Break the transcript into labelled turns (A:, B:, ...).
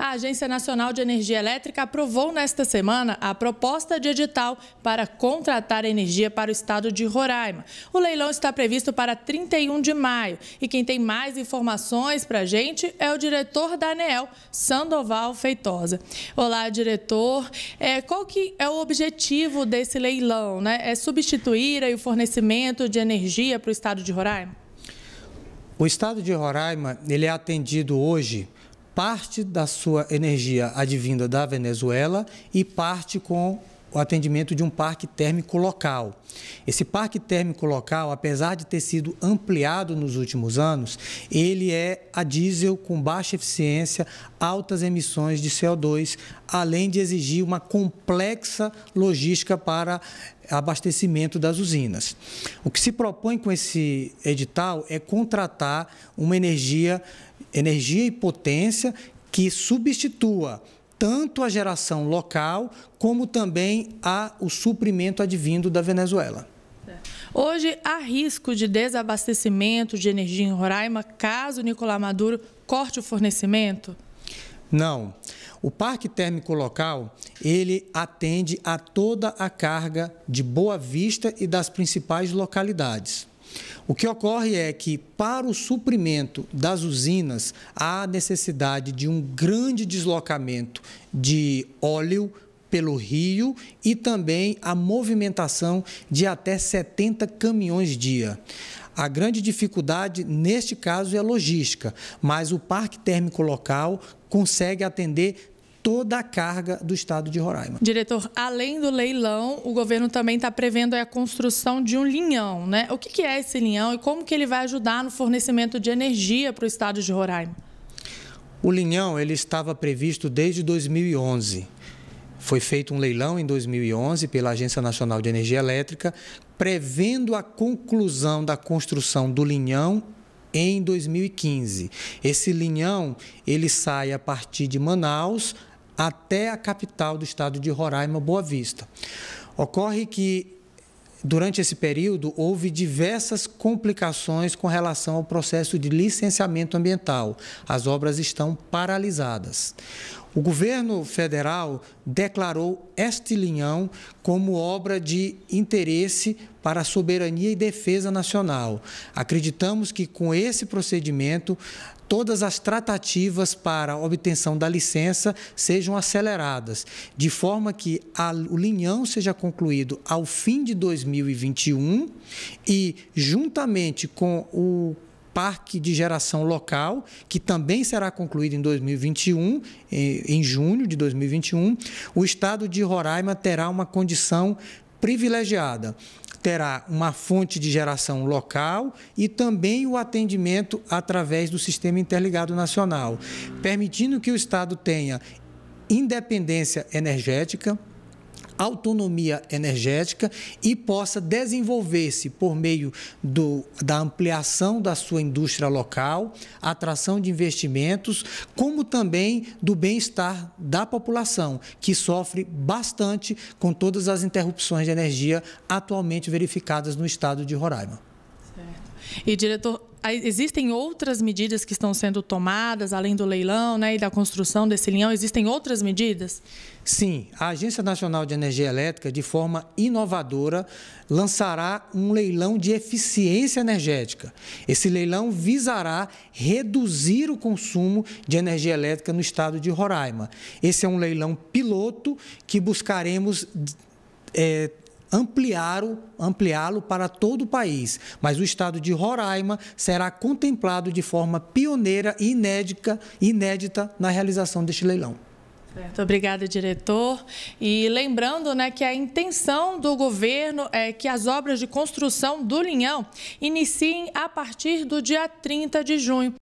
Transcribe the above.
A: a Agência Nacional de Energia Elétrica aprovou nesta semana a proposta de edital para contratar energia para o estado de Roraima. O leilão está previsto para 31 de maio e quem tem mais informações para a gente é o diretor da ANEEL, Sandoval Feitosa. Olá, diretor. É, qual que é o objetivo desse leilão? Né? É substituir aí, o fornecimento de energia para o estado de Roraima?
B: O estado de Roraima ele é atendido hoje parte da sua energia advinda da Venezuela e parte com o atendimento de um parque térmico local. Esse parque térmico local, apesar de ter sido ampliado nos últimos anos, ele é a diesel com baixa eficiência, altas emissões de CO2, além de exigir uma complexa logística para abastecimento das usinas. O que se propõe com esse edital é contratar uma energia energia e potência que substitua tanto a geração local como também a, o suprimento advindo da Venezuela. É.
A: Hoje há risco de desabastecimento de energia em Roraima caso Nicolás Maduro corte o fornecimento?
B: Não. O parque térmico local, ele atende a toda a carga de Boa Vista e das principais localidades. O que ocorre é que, para o suprimento das usinas, há necessidade de um grande deslocamento de óleo pelo rio e também a movimentação de até 70 caminhões dia. A grande dificuldade, neste caso, é logística, mas o parque térmico local consegue atender toda a carga do estado de Roraima.
A: Diretor, além do leilão, o governo também está prevendo a construção de um linhão, né? O que é esse linhão e como que ele vai ajudar no fornecimento de energia para o estado de Roraima?
B: O linhão ele estava previsto desde 2011. Foi feito um leilão em 2011 pela Agência Nacional de Energia Elétrica, prevendo a conclusão da construção do linhão em 2015. Esse linhão ele sai a partir de Manaus até a capital do estado de Roraima, Boa Vista. Ocorre que Durante esse período, houve diversas complicações com relação ao processo de licenciamento ambiental. As obras estão paralisadas. O governo federal declarou este linhão como obra de interesse para a soberania e defesa nacional. Acreditamos que com esse procedimento todas as tratativas para obtenção da licença sejam aceleradas, de forma que a, o linhão seja concluído ao fim de 2021 e, juntamente com o parque de geração local, que também será concluído em 2021, em junho de 2021. O estado de Roraima terá uma condição privilegiada terá uma fonte de geração local e também o atendimento através do Sistema Interligado Nacional, permitindo que o Estado tenha independência energética, autonomia energética e possa desenvolver-se por meio do, da ampliação da sua indústria local, atração de investimentos, como também do bem-estar da população, que sofre bastante com todas as interrupções de energia atualmente verificadas no estado de Roraima.
A: Certo. E, diretor, existem outras medidas que estão sendo tomadas, além do leilão né, e da construção desse leilão, existem outras medidas?
B: Sim, a Agência Nacional de Energia Elétrica, de forma inovadora, lançará um leilão de eficiência energética. Esse leilão visará reduzir o consumo de energia elétrica no estado de Roraima. Esse é um leilão piloto que buscaremos. É, ampliá-lo ampliá para todo o país, mas o estado de Roraima será contemplado de forma pioneira e inédita, inédita na realização deste leilão.
A: Certo, obrigada, diretor. E lembrando né, que a intenção do governo é que as obras de construção do linhão iniciem a partir do dia 30 de junho.